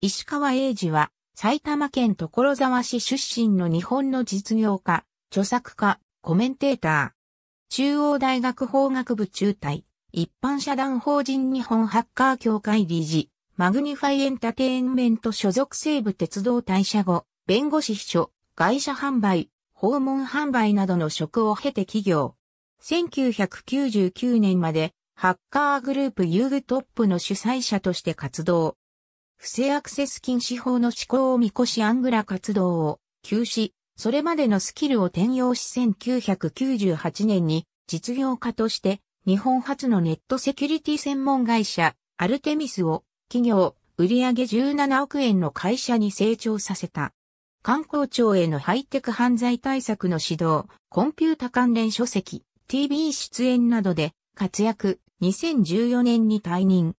石川英二は埼玉県所沢市出身の日本の実業家、著作家、コメンテーター。中央大学法学部中退、一般社団法人日本ハッカー協会理事、マグニファイエンタテインメント所属西部鉄道退社後、弁護士秘書、会社販売、訪問販売などの職を経て企業。1999年まで、ハッカーグループユーグトップの主催者として活動。不正アクセス禁止法の施行を見越しアングラ活動を休止、それまでのスキルを転用し1998年に実業家として日本初のネットセキュリティ専門会社アルテミスを企業売上17億円の会社に成長させた。観光庁へのハイテク犯罪対策の指導、コンピュータ関連書籍、TV 出演などで活躍、2014年に退任。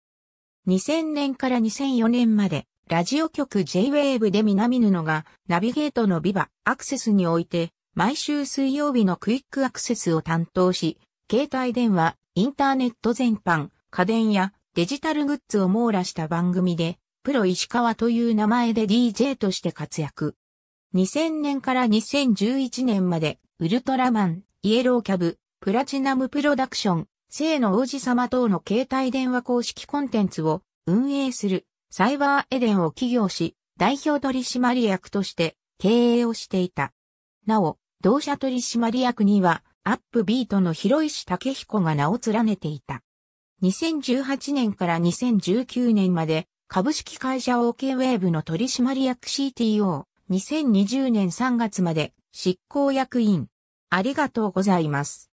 2000年から2004年まで、ラジオ局 J-Wave で南布が、ナビゲートのビバアクセスにおいて、毎週水曜日のクイックアクセスを担当し、携帯電話、インターネット全般、家電やデジタルグッズを網羅した番組で、プロ石川という名前で DJ として活躍。2000年から2011年まで、ウルトラマン、イエローキャブ、プラチナムプロダクション、聖の王子様等の携帯電話公式コンテンツを運営するサイバーエデンを起業し、代表取締役として経営をしていた。なお、同社取締役には、アップビートの広石武彦が名を連ねていた。2018年から2019年まで、株式会社 OK ウェーブの取締役 CTO、2020年3月まで執行役員。ありがとうございます。